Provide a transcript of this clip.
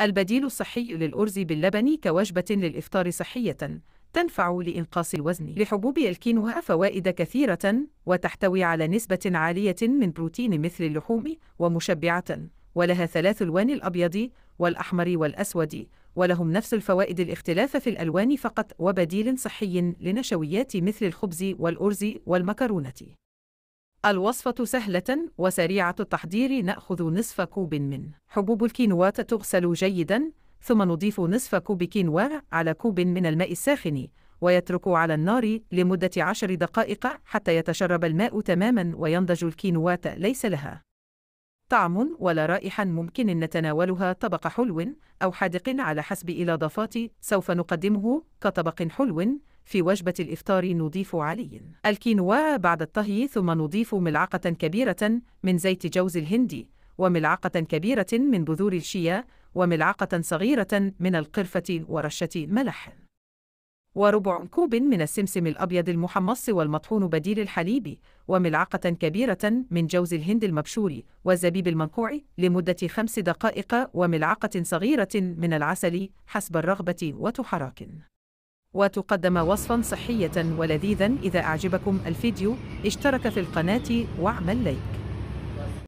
البديل الصحي للأرز باللبن كوجبة للإفطار صحية تنفع لإنقاص الوزن لحبوب الكينوا فوائد كثيرة وتحتوي على نسبة عالية من بروتين مثل اللحوم ومشبعة ولها ثلاث الوان الأبيض والأحمر والأسود ولهم نفس الفوائد الاختلاف في الألوان فقط وبديل صحي لنشويات مثل الخبز والأرز والمكرونة الوصفة سهلة وسريعة التحضير نأخذ نصف كوب من حبوب الكينوا تغسل جيدا ثم نضيف نصف كوب كينوا على كوب من الماء الساخن ويترك على النار لمدة عشر دقائق حتى يتشرب الماء تماما وينضج الكينوا ليس لها طعم ولا رائحا ممكن أن نتناولها طبق حلو أو حادق على حسب إلى سوف نقدمه كطبق حلو في وجبة الإفطار نضيف علي الكينوا بعد الطهي ثم نضيف ملعقة كبيرة من زيت جوز الهندي وملعقة كبيرة من بذور الشيا وملعقة صغيرة من القرفة ورشة ملح وربع كوب من السمسم الأبيض المحمص والمطحون بديل الحليب وملعقة كبيرة من جوز الهند المبشور والزبيب المنقوع لمدة خمس دقائق وملعقة صغيرة من العسل حسب الرغبة وتحرك وتقدم وصفا صحية ولذيذا إذا أعجبكم الفيديو اشترك في القناة واعمل لايك